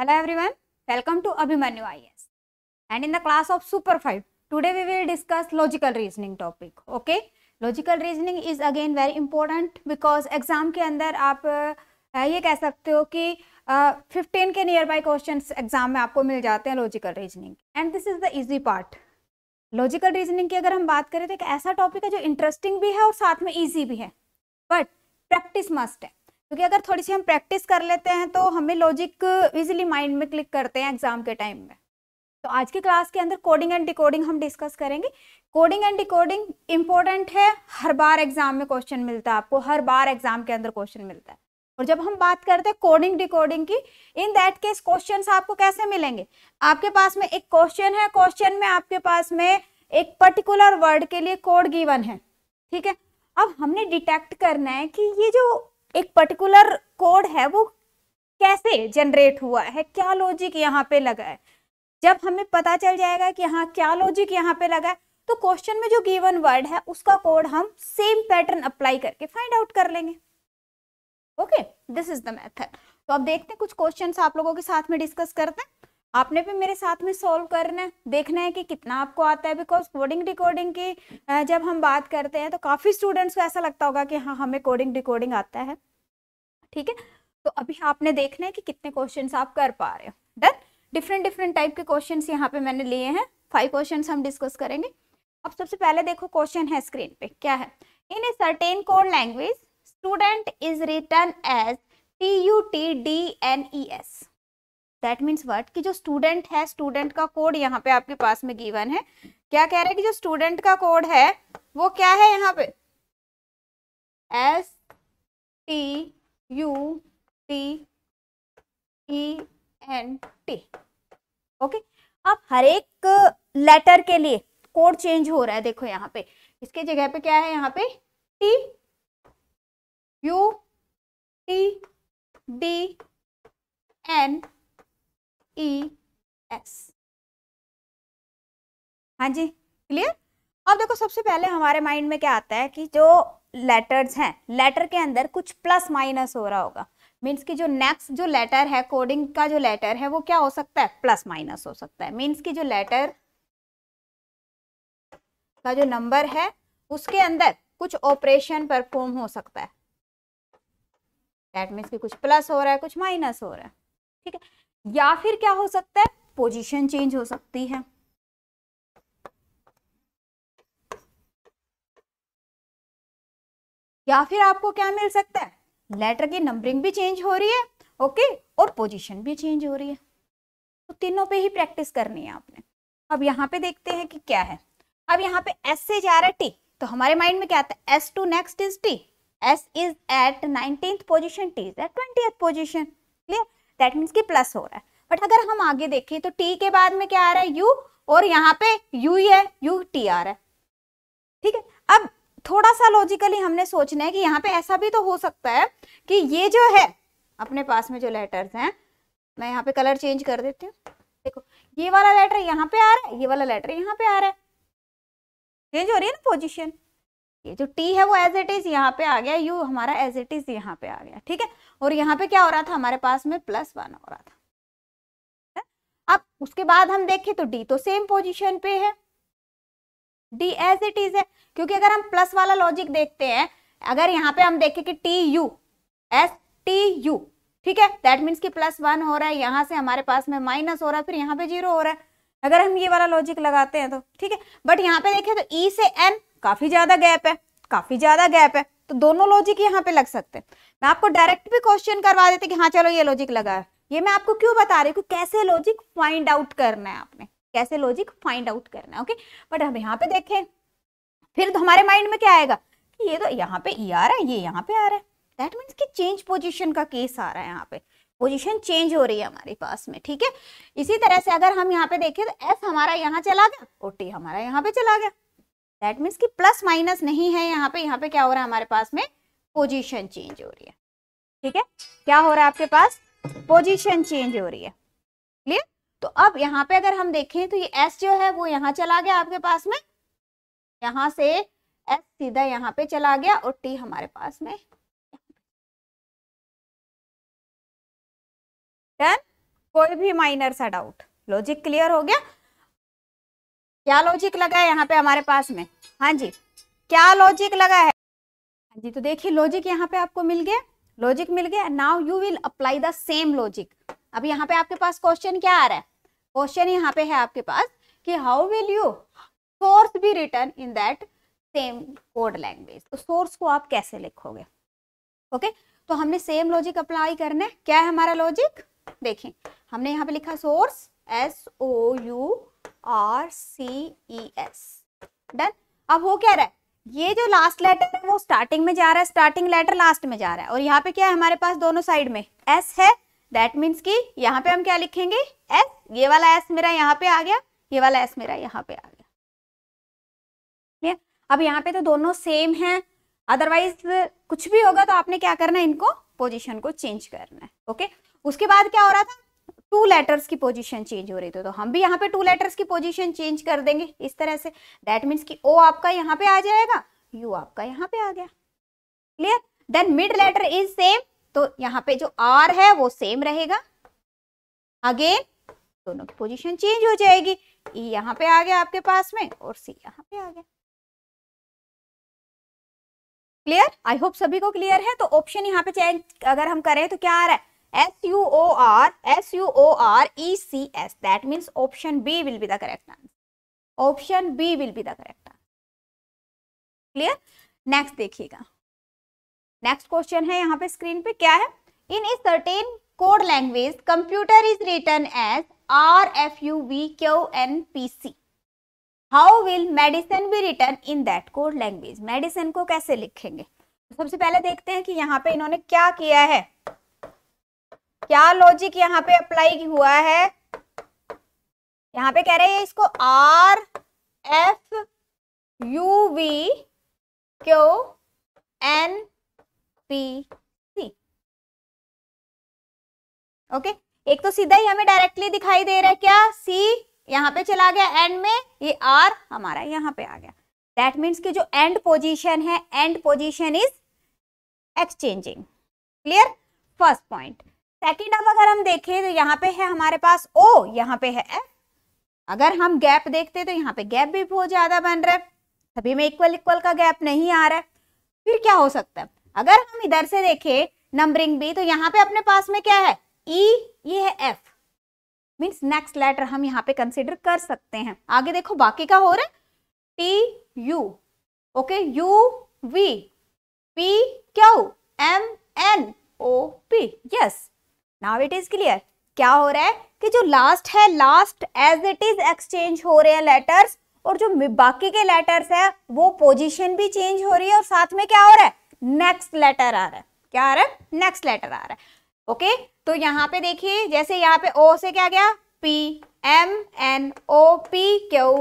Hello everyone, welcome to Abhimanyu IS. And in the class of Super 5, today we will discuss logical reasoning topic. Okay, logical reasoning is again very important because exam के अंदर आप ये कह सकते हो कि fifteen के near by question exam में आपको मिल जाते हैं logical reasoning and this is the easy part logical reasoning की अगर हम बात करें तो एक ऐसा टॉपिक है जो इंटरेस्टिंग भी है और साथ में ईजी भी है बट प्रैक्टिस मस्ट है क्योंकि अगर थोड़ी सी हम प्रैक्टिस कर लेते हैं तो हमें लॉजिक इजिली माइंड में क्लिक करते हैं एग्जाम के टाइम में तो आज की क्लास के अंदर कोडिंग एंड डिकोडिंग हम डिस्कस करेंगे कोडिंग एंड डिकोडिंग इंपॉर्टेंट है हर बार एग्जाम में क्वेश्चन मिलता है आपको हर बार एग्जाम के अंदर क्वेश्चन मिलता है और जब हम बात करते हैं कोडिंग डिकोडिंग की इन दैट केस क्वेश्चंस आपको कैसे मिलेंगे आपके पास में एक क्वेश्चन है क्वेश्चन में आपके पास में एक पर्टिकुलर वर्ड के लिए कोड गिवन है ठीक है अब हमने डिटेक्ट करना है कि ये जो एक पर्टिकुलर कोड है वो कैसे जनरेट हुआ है क्या लॉजिक यहाँ पे लगा है जब हमें पता चल जाएगा कि हाँ क्या लॉजिक यहाँ पे लगा है तो क्वेश्चन में जो गिवन वर्ड है उसका कोड हम सेम पैटर्न अप्लाई करके फाइंड आउट कर लेंगे okay this is the method तो अब देखते हैं कुछ क्वेश्चंस आप लोगों के साथ में डिस्कस करते हैं आपने भी मेरे साथ में सॉल्व करना है देखना है कि कितना आपको आता है बिकॉज कोडिंग डिकोडिंग की जब हम बात करते हैं तो काफ़ी स्टूडेंट्स को ऐसा लगता होगा कि हाँ हमें कोडिंग डिकोडिंग आता है ठीक है तो अभी आपने देखना है कि कितने क्वेश्चन आप कर पा रहे हो डन डिफरेंट डिफरेंट टाइप के क्वेश्चन यहाँ पे मैंने लिए हैं फाइव क्वेश्चन हम डिस्कस करेंगे अब सबसे पहले देखो क्वेश्चन है स्क्रीन पे क्या है in a certain code language student is written as T U T D N E S that means what कि जो स्टूडेंट है स्टूडेंट का कोड यहाँ पे आपके पास में गिवन है क्या कह रहे हैं कि जो स्टूडेंट का कोड है वो क्या है यहाँ पे S T U T E N T okay अब हर एक लेटर के लिए कोड चेंज हो रहा है देखो यहाँ पे इसके जगह पे क्या है यहाँ पे T U T D N E e S हाँ जी क्लियर अब देखो सबसे पहले हमारे माइंड में क्या आता है कि जो लेटर्स हैं लेटर के अंदर कुछ प्लस माइनस हो रहा होगा मीन्स कि जो नेक्स्ट जो लेटर है कोडिंग का जो लेटर है वो क्या हो सकता है प्लस माइनस हो सकता है मीन्स कि जो लेटर का जो नंबर है उसके अंदर कुछ ऑपरेशन परफॉर्म हो सकता है दैट मीन्स कि कुछ प्लस हो रहा है कुछ माइनस हो रहा है ठीक है या फिर क्या हो सकता है पोजीशन चेंज हो सकती है या फिर आपको क्या मिल सकता है लेटर की नंबरिंग भी चेंज हो रही है ओके और पोजीशन भी चेंज हो रही है तो तीनों पे ही प्रैक्टिस करनी है आपने अब यहाँ पे देखते हैं कि क्या है अब यहाँ पे एस से जा रहा है टी तो हमारे माइंड में क्या आता है S to next is T S is at nineteen position T is at twenty clear that means कि प्लस हो रहा है बट अगर हम आगे देखें तो टी के बाद में क्या आ रहा है यू और यहाँ पे यू ही है यू टी आ रहा है ठीक है अब थोड़ा सा लॉजिकली हमने सोचना है कि यहाँ पे ऐसा भी तो हो सकता है कि ये जो है अपने पास में जो लेटर्स हैं मैं यहाँ पे कलर चेंज कर देती हूँ देखो ये वाला लेटर यहाँ पे आ रहा है ये वाला लेटर यहाँ पे आ रहा है चेंज हो रही है ना पोजिशन ये जो टी है वो एज इट इज यहाँ पे आ गया यू हमारा एज इट इज यहाँ पे आ गया ठीक है और यहाँ पे क्या हो रहा था हमारे पास में प्लस वन हो रहा था अब उसके बाद हम देखें तो डी तो सेम पोजिशन पे है डी एज इट इज है क्योंकि अगर हम प्लस वाला लॉजिक देखते हैं अगर यहाँ पे हम देखें कि T U S T U ठीक है दैट मीन्स कि प्लस वन हो रहा है यहाँ से हमारे पास में माइनस हो रहा है फिर यहाँ पे जीरो हो रहा है अगर हम ये वाला लॉजिक लगाते हैं तो ठीक है बट यहाँ पे देखें तो ई e से एन काफ़ी ज़्यादा गैप है काफ़ी ज़्यादा गैप है तो दोनों लॉजिक यहाँ पे लग सकते हैं मैं आपको डायरेक्ट भी क्वेश्चन करवा देते कि हाँ चलो ये लॉजिक लगा है ये मैं आपको क्यों बता रही हूँ कैसे लॉजिक फाइंड आउट करना है आपने कैसे लॉजिक फाइंड आउट करना है ओके बट हम यहाँ पे देखें फिर तो हमारे माइंड में क्या आएगा कि ये तो यहाँ पे ई e आ रहा है ये यहाँ पे आ रहा है दैट मीन्स कि चेंज पोजिशन का केस आ रहा है यहाँ पे पोजिशन चेंज हो रही है हमारे पास में ठीक है इसी तरह से अगर हम यहाँ पे देखें तो एस हमारा यहाँ चला गया और टी हमारा यहाँ पे चला गया दैट मीन्स कि प्लस माइनस नहीं है यहाँ पे यहाँ पे क्या हो रहा है हमारे पास में पोजिशन चेंज हो रही है ठीक है क्या हो रहा है आपके पास पोजिशन चेंज हो रही है क्लियर तो अब यहाँ पे अगर हम देखें तो ये एस जो है वो यहाँ चला गया आपके पास में यहाँ से एस सीधा यहाँ पे चला गया और टी हमारे पास में डन कोई भी माइनर सा डाउट लॉजिक क्लियर हो गया क्या लॉजिक लगा है यहाँ पे हमारे पास में हाँ जी क्या लॉजिक लगा है हाँ जी तो देखिए लॉजिक यहाँ पे आपको मिल गया लॉजिक मिल गया now you will apply the same logic अब यहाँ पे आपके पास क्वेश्चन क्या आ रहा है क्वेश्चन यहाँ पे है आपके पास कि how will you source be written in that same code language तो सोर्स को आप कैसे लिखोगे ओके okay? तो हमने सेम लॉजिक अप्लाई करने क्या है हमारा लॉजिक देखें हमने यहाँ पे लिखा source S O U R C E S done अब हो क्या रहा है ये जो लास्ट लेटर है वो स्टार्टिंग में जा रहा है स्टार्टिंग लेटर लास्ट में जा रहा है और यहाँ पे क्या है हमारे पास दोनों साइड में एस है दैट मीन्स कि यहाँ पे हम क्या लिखेंगे एस ये वाला एस मेरा यहाँ पे आ गया ये वाला एस मेरा यहाँ पे आ गया ये? अब यहाँ पे तो दोनों सेम है अदरवाइज कुछ भी होगा तो आपने क्या करना है इनको पोजिशन को चेंज करना है ओके उसके बाद क्या हो रहा था टू लेटर्स की पोजीशन चेंज हो रही थी तो हम भी यहाँ पे टू लेटर्स की पोजीशन चेंज कर देंगे इस तरह से दैट मीन्स कि ओ आपका यहाँ पे आ जाएगा यू आपका यहाँ पे आ गया clear then mid letter is same तो यहाँ पे जो आर है वो सेम रहेगा अगेन दोनों की पोजीशन चेंज हो जाएगी ई e यहाँ पे आ गया आपके पास में और सी यहाँ पे आ गया क्लियर आई होप सभी को क्लियर है तो ऑप्शन यहाँ पे चेंज अगर हम करें तो क्या आ रहा है S U O R S U O R E C S that means option B will be the correct answer option B will be the correct answer clear next देखिएगा नेक्स्ट क्वेश्चन है यहाँ पे screen पे क्या है in a certain code language computer is written as R F U V Q N P C how will medicine be written in that code language medicine को कैसे लिखेंगे सबसे पहले देखते हैं कि यहाँ पे इन्होंने क्या किया है क्या लॉजिक यहाँ पे अप्लाई हुआ है यहाँ पे कह रहे हैं इसको R F U V Q N P C okay एक तो सीधा ही हमें डायरेक्टली दिखाई दे रहा है क्या सी यहाँ पे चला गया एंड में ये आर हमारा यहाँ पे आ गया दैट मीन्स कि जो एंड पोजीशन है end position is exchanging clear first point second अब अगर हम देखें तो यहाँ पे है हमारे पास ओ यहाँ पे है एफ अगर हम गैप देखते तो यहाँ पे गैप भी बहुत ज्यादा बन रहा है सभी में इक्वल इक्वल का गैप नहीं आ रहा है फिर क्या हो सकता है अगर हम इधर से देखें नंबरिंग भी तो यहाँ पे अपने पास में क्या है ई e, ये है एफ मीन्स नेक्स्ट लेटर हम यहाँ पे कंसिडर कर सकते हैं आगे देखो बाकी का हो रहा है T U okay U V P Q M N O P yes now it is clear क्या हो रहा है कि जो लास्ट है last as it is exchange हो रहे हैं लेटर्स और जो बाकी के लेटर्स है वो पोजिशन भी चेंज हो रही है और साथ में क्या हो रहा है नेक्स्ट लेटर आ रहा है क्या आ रहा है नेक्स्ट लेटर आ रहा है ओके तो यहाँ पे देखिए जैसे यहाँ पे ओ से क्या गया P M N O P Q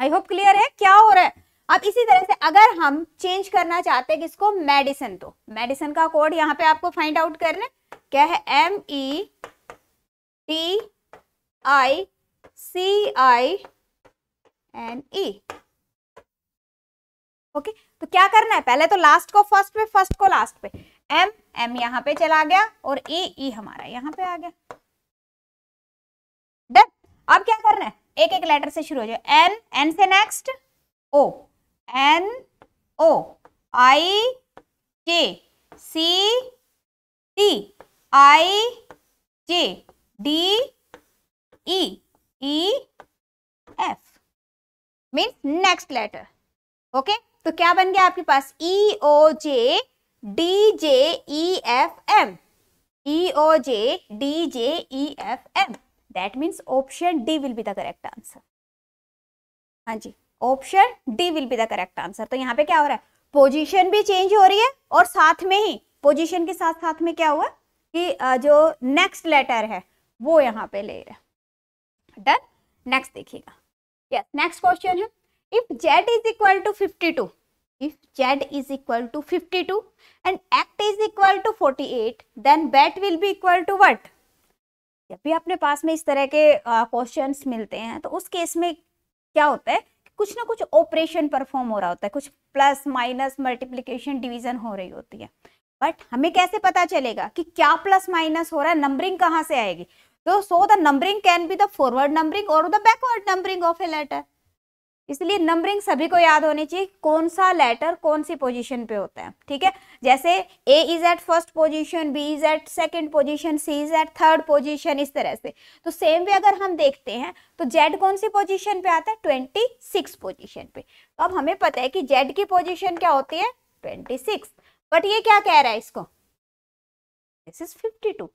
I hope clear है क्या हो रहा है अब इसी तरह से अगर हम चेंज करना चाहते हैं किसको मेडिसिन तो मेडिसिन का कोड यहाँ पे आपको फाइंड आउट करना क्या है M E T I C I N E okay तो क्या करना है पहले तो लास्ट को फर्स्ट पे फर्स्ट को लास्ट पे एम एम यहाँ पे चला गया और ई e, ई e हमारा यहाँ पे आ गया डन अब क्या करना है एक एक लेटर से शुरू हो जाए एन एन से next O N O I J C T I J D E E F means next letter okay तो क्या बन गया आपके पास E O J D J E F M E O J D J E F M that means option D will be the correct answer हाँ जी option D will be the correct answer तो यहाँ पे क्या हो रहा है position भी चेंज हो रही है और साथ में ही पोजीशन के साथ साथ में क्या हुआ कि जो नेक्स्ट लेटर है वो यहाँ पे ले रहे डन नेक्स्ट देखिएगा यस नेक्स्ट क्वेश्चन है if Z is equal to fifty two if Z is equal to fifty two and act is equal to forty eight then bat will be equal to what जब भी अपने पास में इस तरह के question मिलते हैं तो उस केस में क्या होता है कुछ ना कुछ ऑपरेशन परफॉर्म हो रहा होता है कुछ प्लस माइनस मल्टीप्लीकेशन डिवीजन हो रही होती है बट हमें कैसे पता चलेगा कि क्या प्लस माइनस हो रहा है नंबरिंग कहाँ से आएगी तो so the numbering can be the forward numbering और the backward numbering of a letter इसलिए नंबरिंग सभी को याद होनी चाहिए कौन सा लेटर कौन सी पोजीशन पे होता है ठीक है जैसे A is at first position B is at second position C is at third position इस तरह से तो सेम वे अगर हम देखते हैं तो जेड कौन सी पोजीशन पे आता है ट्वेंटी सिक्स पोजिशन पे तो अब हमें पता है कि जेड की पोजिशन क्या होती है ट्वेंटी सिक्स बट ये क्या कह रहा है इसको this is fifty two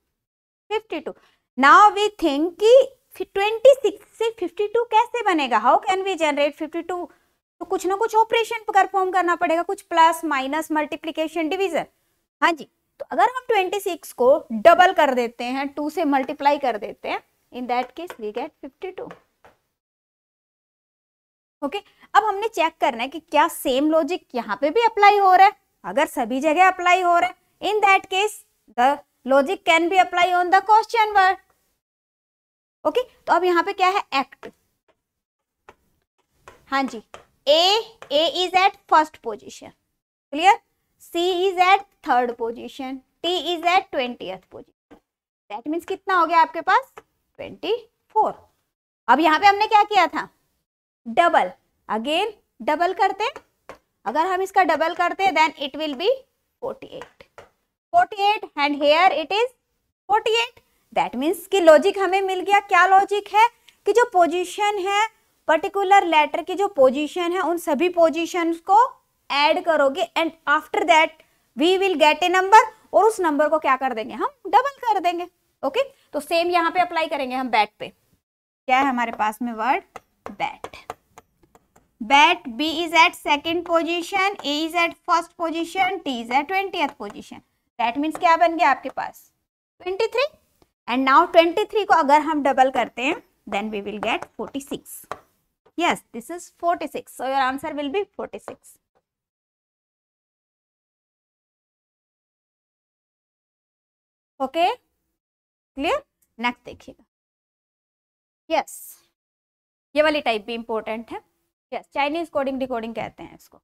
fifty two now we think की ट्वेंटी सिक्स से फिफ्टी टू कैसे बनेगा how can we generate fifty two तो कुछ ना कुछ ऑपरेशन परफॉर्म करना पड़ेगा कुछ प्लस माइनस मल्टीप्लीकेशन डिविजन हाँ जी तो अगर हम ट्वेंटी सिक्स को डबल कर देते हैं टू से मल्टीप्लाई कर देते हैं in that case we get fifty two okay अब हमने चेक करना है कि क्या सेम लॉजिक यहाँ पे भी अप्लाई हो रहा है अगर सभी जगह अप्लाई हो रहा है in that case the logic can be apply on the question word okay तो अब यहाँ पे क्या है एक्ट हाँ जी A A is at first position clear C is at third position T is at twenty position that means कितना हो गया आपके पास ट्वेंटी फोर अब यहाँ पे हमने क्या किया था डबल अगेन डबल करते अगर हम इसका डबल करते then it will be forty eight forty eight and here it is forty eight that means कि लॉजिक हमें मिल गया क्या लॉजिक है कि जो पोजीशन है पर्टिकुलर लेटर की जो पोजीशन है उन सभी पोजीशन को ऐड करोगे and after that we will get a number और उस नंबर को क्या कर देंगे हम डबल कर देंगे ओके okay? तो सेम यहाँ पे अप्लाई करेंगे हम बैट पे क्या है हमारे पास में word bat bat B is at second position A is at first position T is at twenty position that means क्या बन गया आपके पास twenty three and now twenty three को अगर हम डबल करते हैं then we will get forty six yes this is 46 so your answer will be 46 okay clear next देखिएगा यस ये वाली टाइप भी इंपॉर्टेंट है यस चाइनीज कोडिंग डिकोडिंग कहते हैं इसको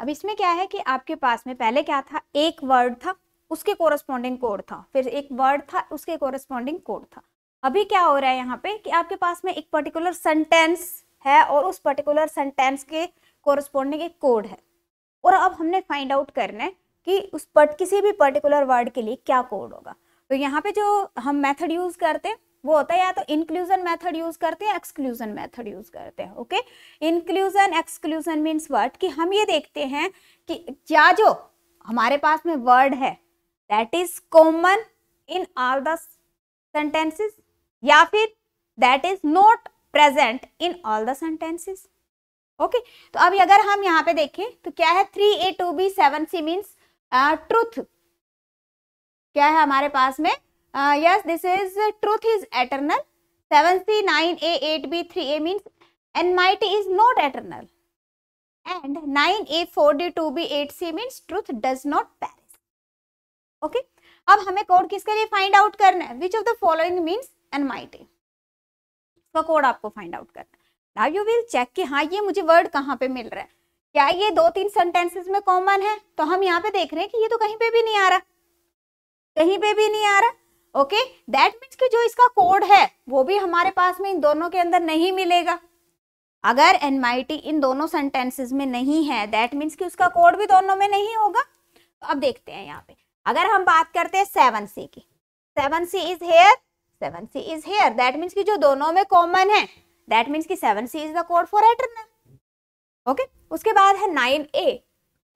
अब इसमें क्या है कि आपके पास में पहले क्या था एक वर्ड था उसके कोरस्पॉन्डिंग कोड था फिर एक वर्ड था उसके कोरस्पॉन्डिंग कोड था अभी क्या हो रहा है यहाँ पे कि आपके पास में एक पर्टिकुलर सेंटेंस है और उस पर्टिकुलर सेंटेंस के कोरस्पॉन्डिंग एक कोड है और अब हमने फाइंड आउट करना है कि उस पर्ट किसी भी पर्टिकुलर वर्ड के लिए क्या कोड होगा तो यहाँ पे जो हम मेथड यूज करते हैं वो होता है या तो इंक्लूजन मेथड यूज करते हैं एक्सक्लूजन मेथड यूज करते हैं okay inclusion exclusion means word कि हम ये देखते हैं कि क्या जो हमारे पास में वर्ड है that is common in all the sentences या फिर that is not present in all the sentences okay तो अभी अगर हम यहाँ पे देखें तो क्या है three A two B seven C means truth क्या है हमारे पास में yes this is truth is eternal seven C nine A eight B three A means N my T is not eternal and nine A four D two B eight C means truth does not pair okay अब हमें code किसके लिए find out करना है which of the following means N mighty इसका code आपको find out करना है नाउ यू विल चेक कि हाँ ये मुझे वर्ड कहाँ पे मिल रहा है क्या ये दो तीन सेंटेंसेस में कॉमन है तो हम यहाँ पे देख रहे हैं कि ये तो कहीं पे भी नहीं आ रहा कहीं पे भी नहीं आ रहा ओके दैट मीन्स कि जो इसका कोड है वो भी हमारे पास में इन दोनों के अंदर नहीं मिलेगा अगर एनमाइटी इन दोनों सेंटेंसेस में नहीं है दैट मीन्स कि उसका कोड भी दोनों में नहीं होगा तो अब देखते हैं यहाँ पे अगर हम बात करते हैं सेवन सी की seven C is here seven C is here that means की जो दोनों में कॉमन है दैट मीन्स की seven C is the code for eternal okay उसके बाद है नाइन ए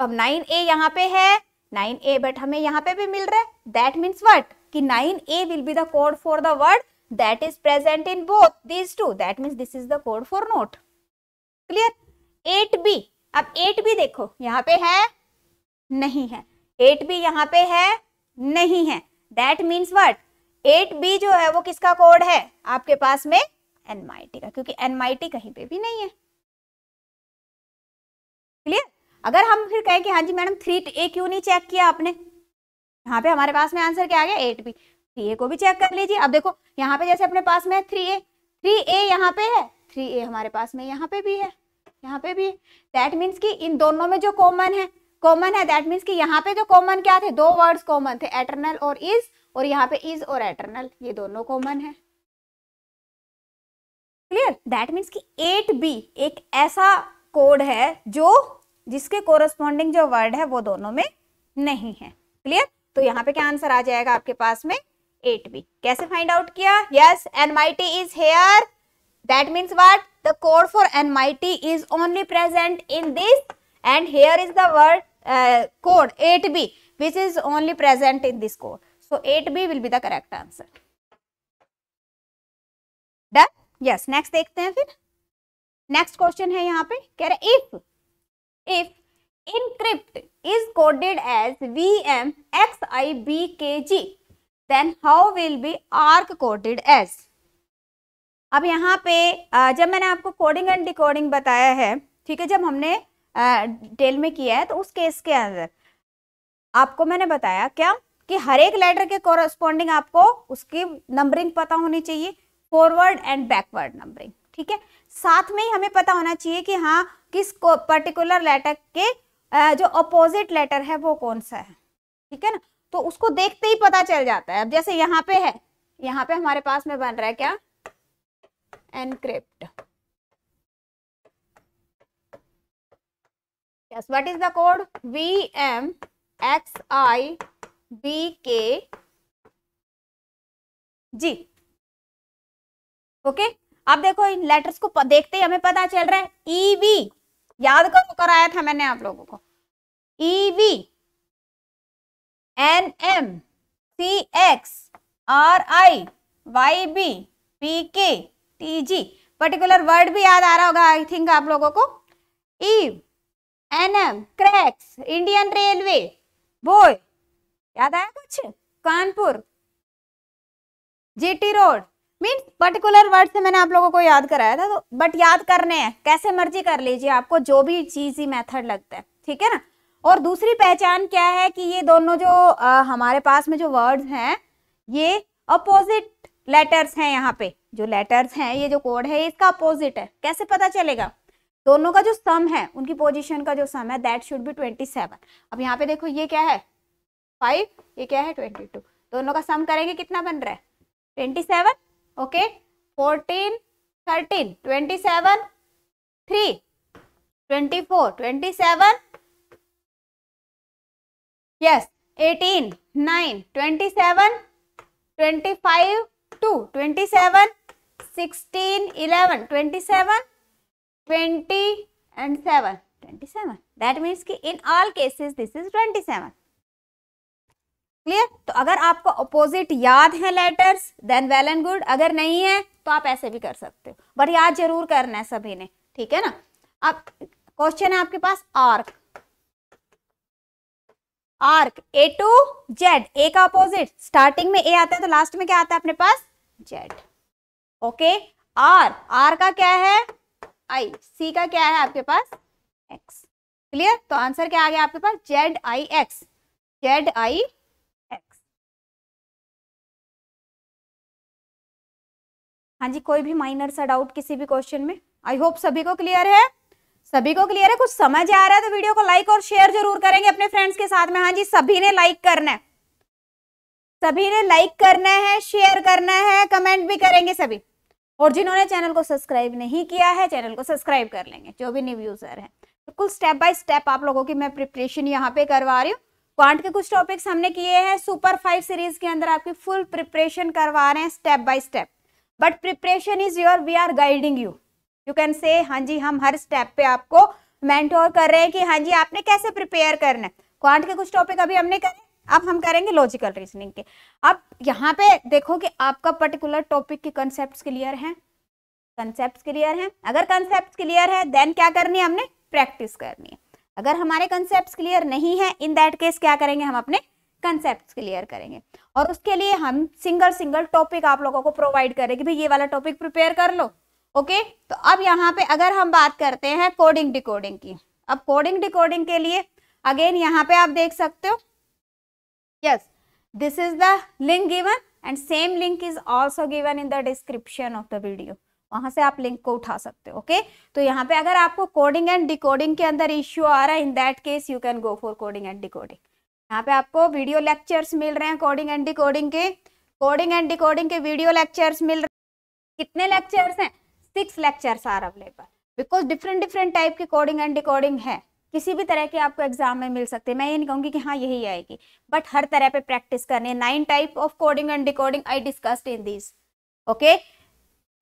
अब नाइन ए यहाँ पे है नाइन ए बट हमें यहाँ पे भी मिल रहा है दैट मीन्स वट कि nine A will be the code for the word that is present in both this two that means this is the code for not clear eight B अब eight B देखो यहाँ पे है नहीं है eight B यहाँ पे है नहीं है that means what eight B जो है वो किसका कोड है आपके पास में एनमाइटी का क्योंकि एनमाइटी कहीं पे भी नहीं है क्लियर अगर हम फिर कहें कि हाँ जी मैडम थ्री ए क्यों नहीं चेक किया आपने यहाँ पे हमारे पास में आंसर क्या आ गया एट बी थ्री ए को भी चेक कर लीजिए अब देखो यहाँ पे जैसे अपने पास में है थ्री ए थ्री ए यहाँ पे है थ्री ए हमारे पास में यहाँ पे भी है यहाँ पे भी दैट मीन्स कि इन दोनों में जो कॉमन है कॉमन है दैट मीन्स कि यहाँ पे जो कॉमन क्या थे दो वर्ड्स कॉमन थे एटर्नल और इज और यहाँ पे इज और एटर्नल ये दोनों कॉमन है क्लियर दैट मीन्स कि एट बी एक ऐसा कोड है जो जिसके कोरस्पॉन्डिंग जो वर्ड है वो दोनों में नहीं है क्लियर तो यहाँ पे क्या आंसर आ जाएगा आपके पास में एट बी कैसे फाइंड आउट किया yes N T is here that means what the code for N T is only present in this and here is the word code 8b which is only present in this code. So 8b will be the correct answer. Done? Yes. Next देखते हैं फिर Next question है यहाँ पे कह रहे if if encrypt is coded as VM XIBKG, then how will be ARC coded as? अब यहाँ पे जब मैंने आपको कोडिंग एंड डिकोडिंग बताया है ठीक है जब हमने डिटेल में किया है तो उस केस के अंदर आपको मैंने बताया क्या कि हर एक लेटर के कॉरस्पॉन्डिंग आपको उसकी नंबरिंग पता होनी चाहिए फॉरवर्ड एंड बैकवर्ड नंबरिंग ठीक है साथ में ही हमें पता होना चाहिए कि हाँ किस पर्टिकुलर लेटर के जो अपोजिट लेटर है वो कौन सा है ठीक है ना तो उसको देखते ही पता चल जाता है अब जैसे यहाँ पे है यहाँ पे हमारे पास में बन रहा है क्या encrypt yes what is the code i b k g okay okay? अब देखो इन लेटर्स को देखते ही हमें पता चल रहा है वी e याद करो कराया था मैंने आप लोगों को E V N M C X R I Y B P K T G particular word भी याद आ रहा होगा आई थिंक आप लोगों को Eve e N M cracks Indian railway boy याद आया कुछ Kanpur GT road mean particular word से मैंने आप लोगों को याद कराया था तो बट याद करने हैं कैसे मर्जी कर लीजिए आपको जो भी ही मेथड लगता है ठीक है ना और दूसरी पहचान क्या है कि ये दोनों जो आ, हमारे पास में जो वर्ड्स हैं ये अपोजिट लेटर्स हैं यहाँ पे जो लेटर्स हैं ये जो कोड है इसका अपोजिट है कैसे पता चलेगा दोनों का जो सम है उनकी पोजीशन का जो सम है that should be twenty seven अब यहाँ पे देखो ये क्या है फाइव ये क्या है ट्वेंटी टू दोनों का सम करेंगे कितना बन रहा है twenty seven okay fourteen thirteen twenty seven three twenty four twenty seven yes eighteen nine twenty seven twenty five two twenty seven sixteen eleven twenty seven 20 and seven 27 that means कि all cases this is twenty seven clear तो अगर आपको opposite याद है letters then well and good अगर नहीं है तो आप ऐसे भी कर सकते हो बट याद जरूर करना है सभी ने ठीक है ना अब क्वेश्चन है आपके पास आर्क आर्क ए टू जेड ए का अपोजिट स्टार्टिंग में ए आता है तो लास्ट में क्या आता है अपने पास जेड ओके आर आर का क्या है आई सी का क्या है आपके पास एक्स क्लियर तो आंसर क्या आ गया आपके पास Z I X Z I X हाँ जी कोई भी माइनर सा डाउट किसी भी क्वेश्चन में आई होप सभी को क्लियर है सभी को क्लियर है कुछ समझ आ रहा है तो वीडियो को लाइक और शेयर जरूर करेंगे अपने फ्रेंड्स के साथ में हाँ जी सभी ने लाइक करना है सभी ने लाइक करना है शेयर करना है कमेंट भी करेंगे सभी और जिन्होंने चैनल को सब्सक्राइब नहीं किया है चैनल को सब्सक्राइब कर लेंगे जो भी न्यू यूज़र है बिल्कुल स्टेप बाय स्टेप आप लोगों की मैं प्रिपरेशन यहाँ पे करवा रही हूँ क्वांट के कुछ टॉपिक्स हमने किए हैं सुपर फाइव सीरीज के अंदर आपकी फुल प्रिपरेशन करवा रहे हैं step by step but preparation is your we are guiding you you can say हाँ जी हम हर स्टेप पे आपको मेंटोर कर रहे हैं कि हाँ जी आपने कैसे प्रिपेयर करना है क्वांट के कुछ टॉपिक अभी हमने करे अब हम करेंगे लॉजिकल रीजनिंग के अब यहाँ पे देखो कि आपका पर्टिकुलर टॉपिक के कंसेप्ट क्लियर हैं कंसेप्ट क्लियर हैं अगर कंसेप्ट क्लियर है देन क्या करनी है हमने प्रैक्टिस करनी है अगर हमारे कंसेप्ट क्लियर नहीं है इन दैट केस क्या करेंगे हम अपने कंसेप्ट क्लियर करेंगे और उसके लिए हम सिंगल सिंगल टॉपिक आप लोगों को प्रोवाइड करेंगे भाई ये वाला टॉपिक प्रिपेयर कर लो ओके okay? तो अब यहाँ पे अगर हम बात करते हैं कोडिंग डिकोडिंग की अब कोडिंग डिकोडिंग के लिए अगेन यहाँ पे आप देख सकते हो Yes, this is the link given and same link is also given in the description of the video. वहां से आप लिंक को उठा सकते हो ओके तो यहाँ पे अगर आपको कोडिंग एंड डिकोडिंग के अंदर इश्यू आ रहा है in that case you can go for coding and decoding यहाँ पे आपको वीडियो लेक्चर्स मिल रहे हैं कोडिंग एंड डिकोडिंग के कोडिंग एंड डिकोडिंग के वीडियो लेक्चर्स मिल रहे हैं कितने लेक्चर्स हैं six lectures are available because different different type के कोडिंग एंड डिकोडिंग है किसी भी तरह के आपको एग्जाम में मिल सकते हैं मैं ये नहीं कहूँगी कि हाँ यही आएगी बट हर तरह पे प्रैक्टिस करनी है nine type of coding and decoding I discussed in this okay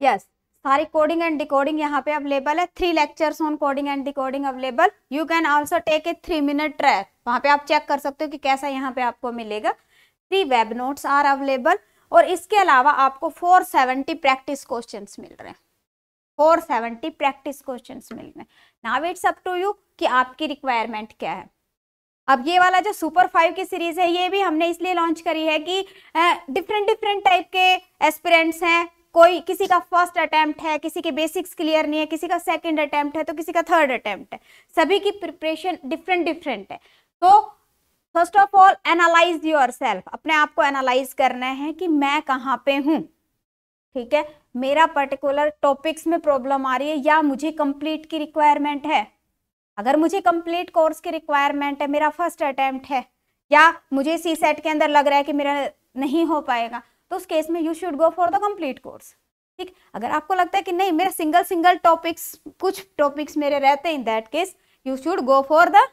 yes सारी कोडिंग एंड डिकोडिंग यहाँ पे अवेलेबल है three lectures on coding and decoding available you can also take a three minute track वहाँ पे आप check कर सकते हो कि कैसा यहाँ पे आपको मिलेगा three web notes are available और इसके अलावा आपको सेवेंटी प्रैक्टिस क्वेश्चन मिल रहे हैं फोर सेवेंटी प्रैक्टिस क्वेश्चन मिल गए now it's up to you कि आपकी रिक्वायरमेंट क्या है अब ये वाला जो सुपर फाइव की सीरीज है ये भी हमने इसलिए लॉन्च करी है कि डिफरेंट डिफरेंट टाइप के एस्पिरेंट्स हैं कोई किसी का फर्स्ट अटैम्प्ट है किसी के बेसिक्स क्लियर नहीं है किसी का सेकेंड अटैम्प्ट है तो किसी का थर्ड अटैम्प्ट है सभी की प्रिपरेशन डिफरेंट डिफरेंट है तो first of all analyse yourself अपने आप को एनालाइज करना है कि मैं कहाँ पे हूँ ठीक है मेरा पर्टिकुलर टॉपिक्स में प्रॉब्लम आ रही है या मुझे कंप्लीट की रिक्वायरमेंट है अगर मुझे कंप्लीट कोर्स की रिक्वायरमेंट है मेरा फर्स्ट अटेम्प्ट है या मुझे सी सेट के अंदर लग रहा है कि मेरा नहीं हो पाएगा तो उस केस में you should go for the complete course ठीक अगर आपको लगता है कि नहीं मेरा सिंगल सिंगल टॉपिक्स कुछ टॉपिक्स मेरे रहते हैं in that case you should go for the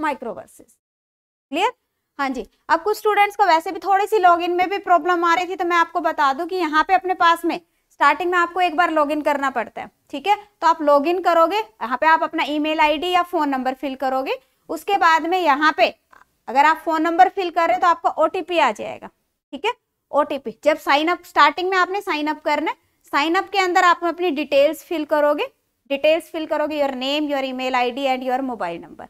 microverses clear हाँ जी अब कुछ स्टूडेंट्स को वैसे भी थोड़ी सी लॉगिन में भी प्रॉब्लम आ रही थी तो मैं आपको बता दूं कि यहाँ पे अपने पास में स्टार्टिंग में आपको एक बार लॉगिन करना पड़ता है ठीक है तो आप लॉगिन करोगे यहाँ पे आप अपना ईमेल आईडी या फोन नंबर फिल करोगे उसके बाद में यहाँ पे अगर आप फोन नंबर फिल कर रहे हो तो आपका ओटीपी आ जाएगा ठीक है ओटीपी जब साइन अप स्टार्टिंग में आपने साइन अप करना है साइन अप के अंदर आप अपनी डिटेल्स फिल करोगे डिटेल्स फिल करोगे your name your email ID and your mobile number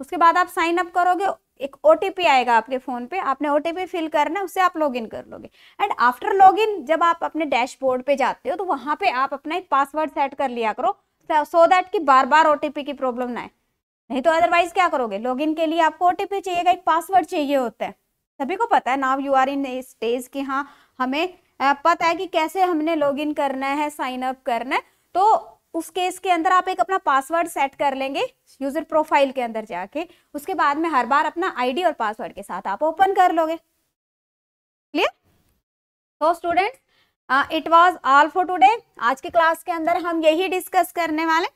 उसके बाद आप साइन अप करोगे एक ओ आएगा आपके फ़ोन पे आपने ओ फिल करना है उससे आप लॉगिन कर लोगे एंड आफ्टर लॉगिन जब आप अपने डैशबोर्ड पे जाते हो तो वहाँ पे आप अपना एक पासवर्ड सेट कर लिया करो सो दैट कि बार बार ओ की प्रॉब्लम ना आए नहीं तो अदरवाइज क्या करोगे लॉगिन के लिए आपको ओ चाहिएगा एक पासवर्ड चाहिए होता है सभी को पता है now you are in stage कि हाँ हमें पता है कि कैसे हमने लॉग करना है साइन अप करना है तो उस केस के अंदर आप एक अपना पासवर्ड सेट कर लेंगे यूजर प्रोफाइल के अंदर जाके उसके बाद में हर बार अपना आईडी और पासवर्ड के साथ आप ओपन कर लोगे क्लियर तो students it was all for today आज के क्लास के अंदर हम यही डिस्कस करने वाले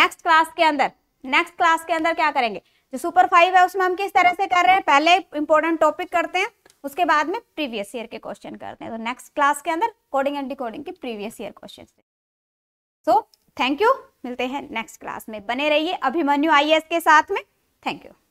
नेक्स्ट क्लास के अंदर नेक्स्ट क्लास के अंदर क्या करेंगे जो सुपर फाइव है उसमें हम किस तरह से कर रहे हैं पहले इंपॉर्टेंट टॉपिक करते हैं उसके बाद में प्रीवियस ईयर के क्वेश्चन करते हैं तो नेक्स्ट क्लास के अंदर कोडिंग एंड डिकोडिंग के previous year question so thank you मिलते हैं नेक्स्ट क्लास में बने रहिए अभिमन्यु आई के साथ में थैंक यू